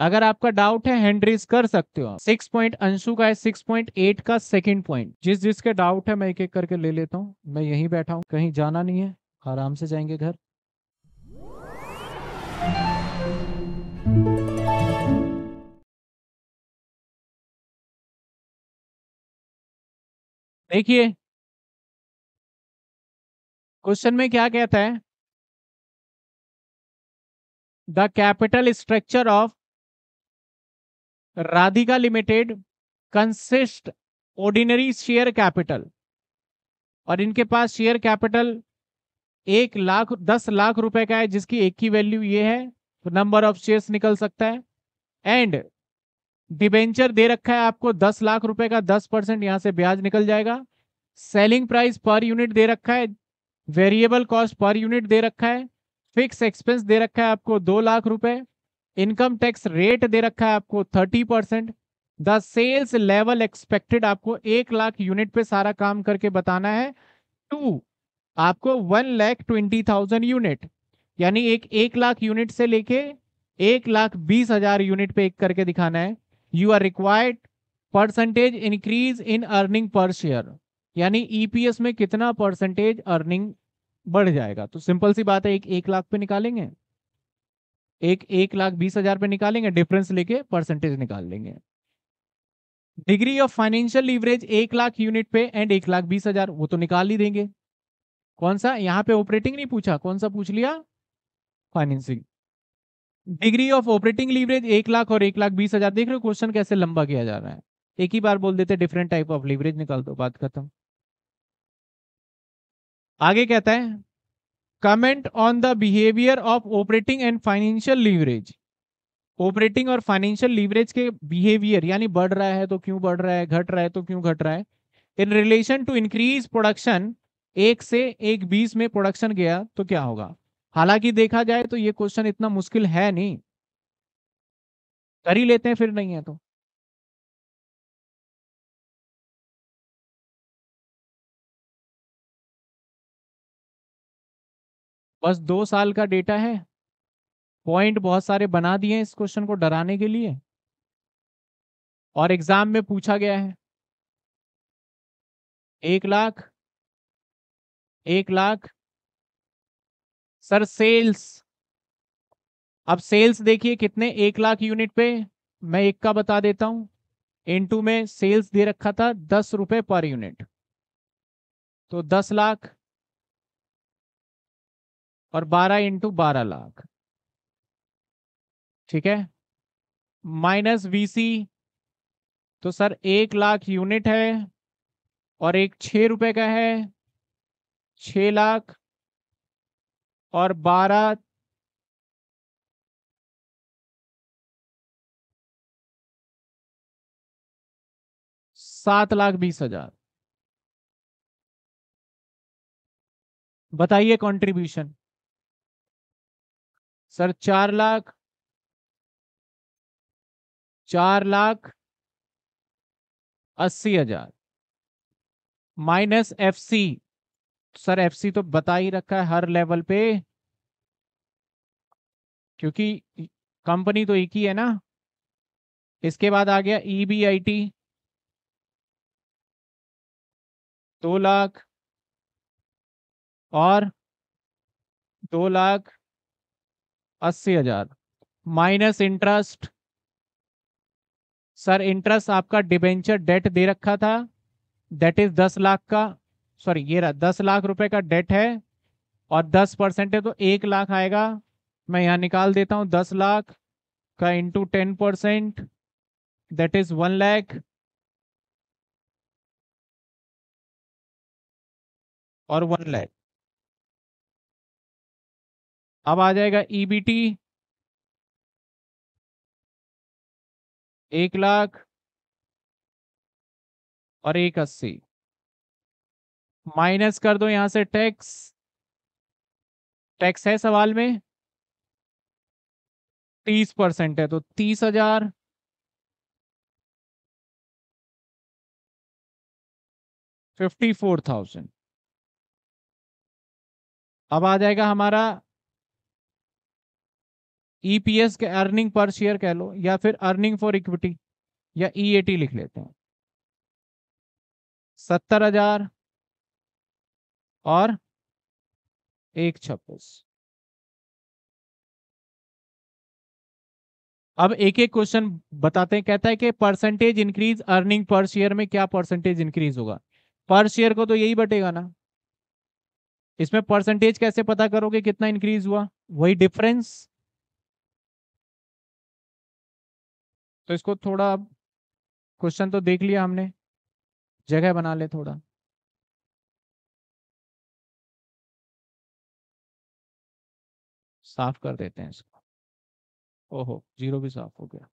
अगर आपका डाउट है हैंड रेज कर सकते हो सिक्स पॉइंट अंशु का है सिक्स पॉइंट एट का सेकंड पॉइंट जिस जिसके डाउट है मैं एक एक करके ले लेता हूँ मैं यहीं बैठा हूँ कहीं जाना नहीं है आराम से जाएंगे घर देखिए क्वेश्चन में क्या कहता है the capital structure of Radhika limited consist ordinary share capital और इनके पास शेयर कैपिटल एक लाख दस लाख रुपए का है जिसकी एक ही वैल्यू ये है तो नंबर ऑफ शेयर्स निकल सकता है एंड डिबेंचर दे रखा है आपको दस लाख रुपए का दस परसेंट यहां से ब्याज निकल जाएगा सेलिंग प्राइस पर यूनिट दे रखा है वेरिएबल कॉस्ट पर यूनिट दे रखा है फिक्स एक्सपेंस दे रखा है आपको दो लाख रुपए इनकम टैक्स रेट दे रखा है आपको thirty percent the sales level expected आपको एक लाख यूनिट पे सारा काम करके बताना है टू आपको one lakh twenty thousand unit यानी एक एक लाख यूनिट से लेके एक लाख बीस हजार यूनिट पे एक करके दिखाना है you are required percentage increase in earning per share यानी ईपीएस e में कितना परसेंटेज अर्निंग बढ़ जाएगा तो सिंपल सी बात है एक एक लाख पे निकालेंगे एक एक लाख बीस हजार पे निकालेंगे डिफरेंस लेके परसेंटेज निकाल लेंगे डिग्री ऑफ फाइनेंशियल लीवरेज एक लाख यूनिट पे एंड एक लाख बीस हजार वो तो निकाल ही देंगे कौन सा यहाँ पे ऑपरेटिंग नहीं पूछा कौन सा पूछ लिया financing degree of operating leverage एक लाख और एक लाख बीस हजार देख रहे हो क्वेश्चन कैसे लंबा किया जा रहा है एक ही बार बोल देते डिफरेंट टाइप ऑफ लीवरेज निकाल दो बात खत्म आगे कहता है comment on the behaviour of operating and financial leverage operating और फाइनेंशियल लीवरेज के बिहेवियर यानी बढ़ रहा है तो क्यों बढ़ रहा है घट रहा है तो क्यों घट रहा है in relation to increase production एक से एक बीस में प्रोडक्शन गया तो क्या होगा हालांकि देखा जाए तो ये क्वेश्चन इतना मुश्किल है नहीं कर ही लेते हैं फिर नहीं है तो बस दो साल का डेटा है पॉइंट बहुत सारे बना दिए इस क्वेश्चन को डराने के लिए और एग्जाम में पूछा गया है एक लाख एक लाख सर सेल्स अब सेल्स देखिए कितने एक लाख यूनिट पे मैं एक का बता देता हूं इनटू में सेल्स दे रखा था दस रुपए पर यूनिट तो दस लाख और बारह इंटू बारह लाख ठीक है माइनस वीसी तो सर एक लाख यूनिट है और एक छ रुपए का है छ लाख और बारह सात लाख बीस हजार बताइए कंट्रीब्यूशन सर चार लाख चार लाख अस्सी हजार minus F C sir F C तो बता ही रखा है हर लेवल पे क्योंकि कंपनी तो एक ही है ना इसके बाद आ गया ई बी आई टी दो लाख और दो लाख अस्सी हजार माइनस इंटरेस्ट सर इंटरेस्ट आपका डिबेंचर डेट दे रखा था डेट इज दस लाख का सॉरी ये रहा दस लाख रुपए का डेट है और दस परसेंट है तो एक लाख आएगा मैं यहाँ निकाल देता हूँ दस लाख का into ten percent that is one lakh और वन लैख अब आ जाएगा ईबीटी e एक लाख और एक अस्सी माइनस कर दो यहां से टैक्स टैक्स है सवाल में तीस परसेंट है तो तीस हजार फिफ्टी फोर थाउजेंड अब आ जाएगा हमारा ईपीएस e के अर्निंग पर शेयर कह लो या फिर अर्निंग फॉर इक्विटी या ईएटी e लिख लेते हैं सत्तर हजार और एक छब्बीस अब एक एक क्वेश्चन बताते हैं कहता है कि percentage increase earning per share में क्या परसेंटेज इंक्रीज होगा पर शेयर को तो यही बटेगा ना इसमें परसेंटेज कैसे पता करोगे कितना इंक्रीज हुआ वही डिफरेंस तो इसको थोड़ा अब क्वेश्चन तो देख लिया हमने जगह बना ले थोड़ा साफ कर देते हैं इसको ओहो जीरो भी साफ हो गया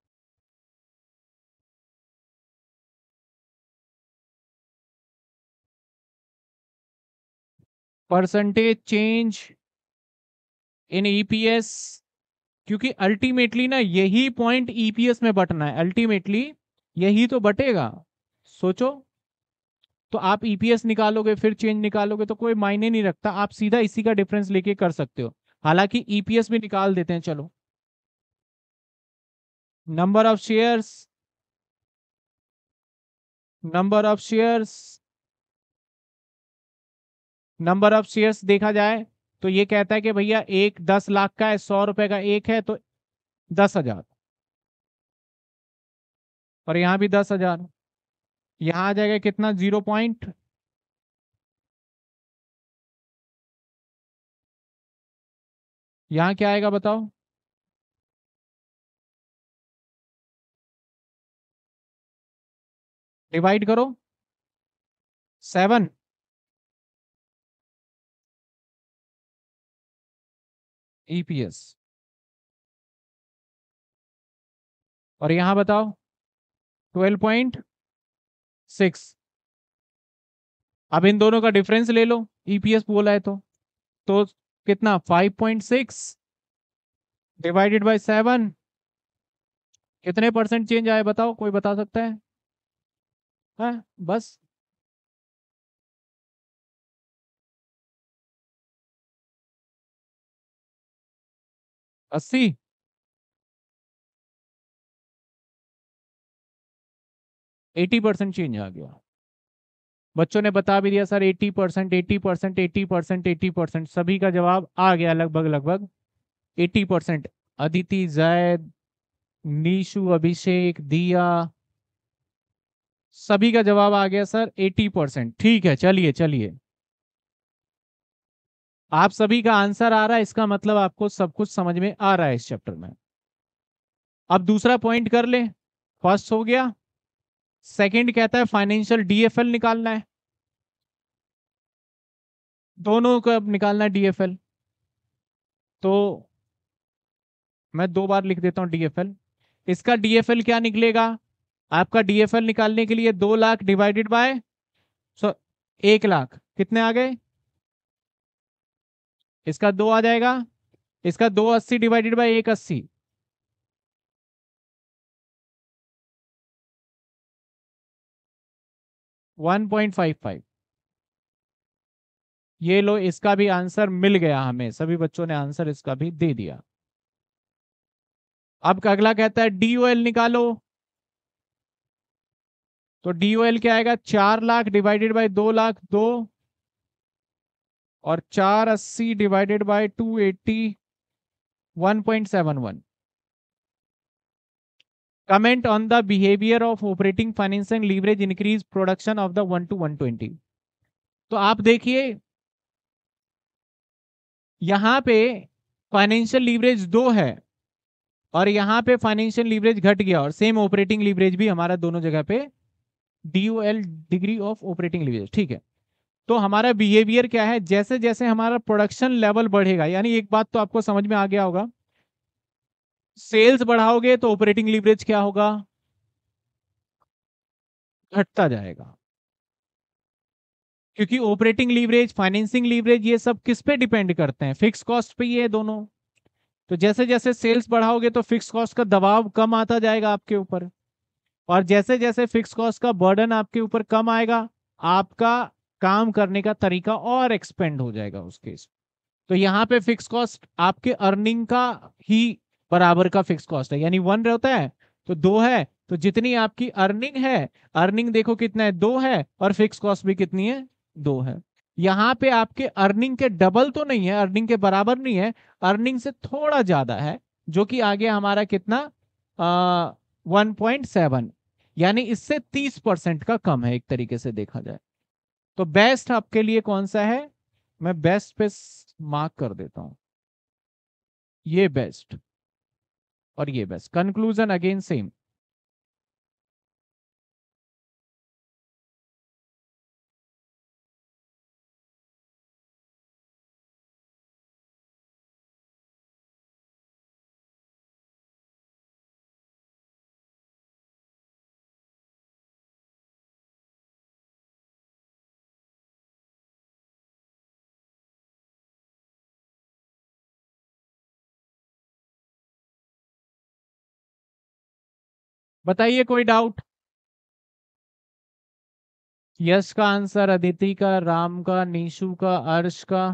percentage change in EPS e क्योंकि अल्टीमेटली ना यही पॉइंट ईपीएस e में बटना है अल्टीमेटली यही तो बटेगा सोचो तो आप ईपीएस e निकालोगे फिर चेंज निकालोगे तो कोई मायने नहीं रखता आप सीधा इसी का डिफरेंस लेके कर सकते हो हालांकि ईपीएस e भी निकाल देते हैं चलो number of shares number of shares number of shares देखा जाए तो ये कहता है कि भैया एक दस लाख का है सौ रुपए का एक है तो दस हजार और यहां भी दस हजार यहां आ जाएगा कितना जीरो पॉइंट यहां क्या आएगा बताओ डिवाइड करो सेवन ईपीएस और यहां बताओ ट्वेल्व पॉइंट सिक्स अब इन दोनों का डिफरेंस ले लो ईपीएस e बोला है तो तो कितना five point six divided by seven कितने परसेंट चेंज आए बताओ कोई बता सकता है, है? हाँ, बस अस्सी एटी परसेंट चेंज आ गया बच्चों ने बता भी दिया sir eighty percent eighty percent eighty percent eighty percent सभी का जवाब आ गया लगभग लगभग एटी परसेंट अदिति जैद नीशु अभिषेक दिया सभी का जवाब आ गया सर एटी परसेंट ठीक है चलिए चलिए आप सभी का आंसर आ रहा है इसका मतलब आपको सब कुछ समझ में आ रहा है इस चैप्टर में अब दूसरा पॉइंट कर ले फर्स्ट हो गया सेकंड कहता है फाइनेंशियल डीएफएल निकालना है दोनों को अब निकालना है डीएफएल तो मैं दो बार लिख देता हूं डीएफएल इसका डीएफएल क्या निकलेगा आपका डीएफएल निकालने के लिए दो लाख डिवाइडेड बाय सो एक लाख कितने आ गए इसका दो आ जाएगा इसका दो अस्सी डिवाइडेड बाई एक अस्सी वन पॉइंट फाइव फाइव ये लो इसका भी आंसर मिल गया हमें सभी बच्चों ने आंसर इसका भी दे दिया अब अगला कहता है डीओएल निकालो तो एल क्या आएगा चार लाख डिवाइडेड बाय दो लाख दो और चार अस्सी divided by two eighty one point seven one comment on the behaviour of operating financing leverage increase production of the one two one twenty तो आप देखिए यहां पे फाइनेंशियल लीवरेज दो है और यहां पे फाइनेंशियल लीवरेज घट गया और सेम ऑपरेटिंग लीवरेज भी हमारा दोनों जगह पे D O L degree of operating leverage ठीक है तो हमारा बिहेवियर क्या है जैसे जैसे हमारा प्रोडक्शन लेवल बढ़ेगा यानी एक बात तो आपको समझ में आ गया होगा सेल्स बढ़ाओगे तो ऑपरेटिंग लीवरेज क्या होगा घटता जाएगा क्योंकि ऑपरेटिंग लीवरेज फाइनेंसिंग लीवरेज ये सब किस पे डिपेंड करते हैं फिक्स कॉस्ट पे ये है दोनों तो जैसे जैसे सेल्स बढ़ाओगे तो फिक्स कॉस्ट का दबाव कम आता जाएगा आपके ऊपर और जैसे जैसे फिक्स कॉस्ट का बर्डन आपके ऊपर कम आएगा आपका काम करने का तरीका और एक्सपेंड हो जाएगा उस केस तो यहाँ पे फिक्स कॉस्ट आपके अर्निंग का ही बराबर का फिक्स कॉस्ट है यानी वन रहता है तो दो है तो जितनी आपकी अर्निंग है अर्निंग देखो कितना है दो है और फिक्स कॉस्ट भी कितनी है दो है यहाँ पे आपके अर्निंग के डबल तो नहीं है अर्निंग के बराबर नहीं है अर्निंग से थोड़ा ज्यादा है जो कि आगे हमारा कितना वन पॉइंट सेवन यानी इससे तीस परसेंट का कम है एक तरीके से देखा जाए तो बेस्ट आपके लिए कौन सा है मैं बेस्ट पे मार्क कर देता हूं ये बेस्ट और ये बेस्ट कंक्लूजन अगेन सेम बताइए कोई डाउट यश का आंसर अदिति का राम का निशु का अर्श का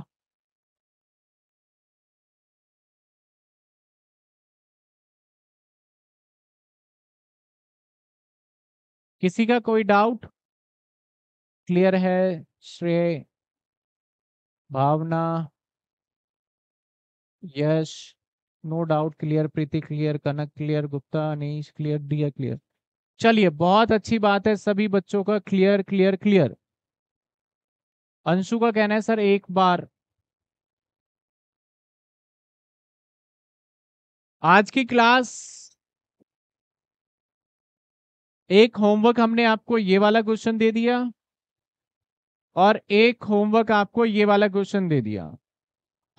किसी का कोई डाउट क्लियर है Shrey Bhavna Yash no doubt clear Preeti clear Kanak clear Gupta Anish clear Diya clear चलिए बहुत अच्छी बात है सभी बच्चों का क्लियर क्लियर क्लियर अंशु का कहना है सर एक बार आज की क्लास एक होमवर्क हमने आपको ये वाला क्वेश्चन दे दिया और एक होमवर्क आपको ये वाला क्वेश्चन दे दिया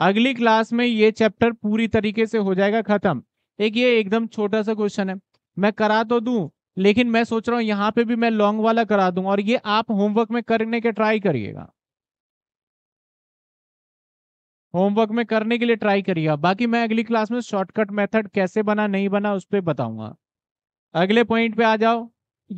अगली क्लास में ये चैप्टर पूरी तरीके से हो जाएगा खत्म एक ये एकदम छोटा सा क्वेश्चन है मैं करा तो दूं लेकिन मैं सोच रहा हूँ यहाँ पे भी मैं लॉन्ग वाला करा दूंगा और ये आप होमवर्क में करने के ट्राई करिएगा होमवर्क में करने के लिए ट्राई करिएगा बाकी मैं अगली क्लास में शॉर्टकट मेथड कैसे बना नहीं बना उस पर बताऊंगा अगले पॉइंट पे आ जाओ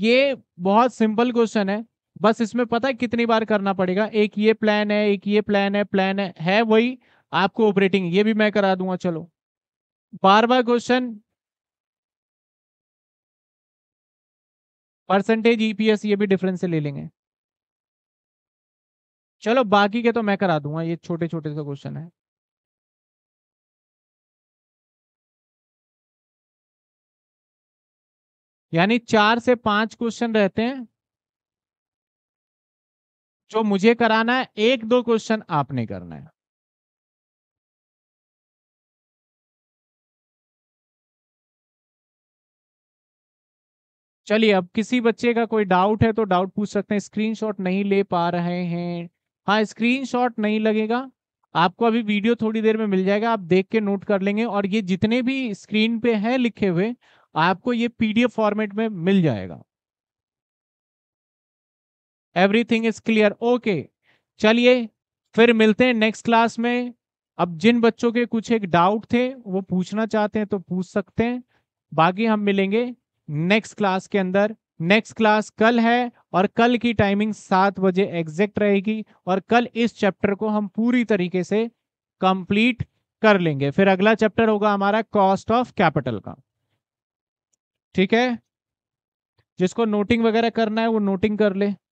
ये बहुत सिंपल क्वेश्चन है बस इसमें पता है कितनी बार करना पड़ेगा एक ये प्लान है एक ये प्लान है प्लान है, है वही आपको ऑपरेटिंग ये भी मैं करा दूंगा चलो बारवा क्वेश्चन परसेंटेज ईपीएस ये भी डिफरेंस से ले लेंगे चलो बाकी के तो मैं करा दूंगा ये छोटे छोटे से क्वेश्चन है यानी चार से पांच क्वेश्चन रहते हैं जो मुझे कराना है एक दो क्वेश्चन आपने करना है चलिए अब किसी बच्चे का कोई डाउट है तो डाउट पूछ सकते हैं स्क्रीनशॉट नहीं ले पा रहे हैं हाँ स्क्रीनशॉट नहीं लगेगा आपको अभी वीडियो थोड़ी देर में मिल जाएगा आप देख के नोट कर लेंगे और ये जितने भी स्क्रीन पे हैं लिखे हुए आपको ये पीडीएफ फॉर्मेट में मिल जाएगा एवरीथिंग इज क्लियर ओके चलिए फिर मिलते हैं नेक्स्ट क्लास में अब जिन बच्चों के कुछ एक डाउट थे वो पूछना चाहते हैं तो पूछ सकते हैं बाकी हम मिलेंगे नेक्स्ट क्लास के अंदर नेक्स्ट क्लास कल है और कल की टाइमिंग सात बजे एग्जैक्ट रहेगी और कल इस चैप्टर को हम पूरी तरीके से कंप्लीट कर लेंगे फिर अगला चैप्टर होगा हमारा कॉस्ट ऑफ कैपिटल का ठीक है जिसको नोटिंग वगैरह करना है वो नोटिंग कर ले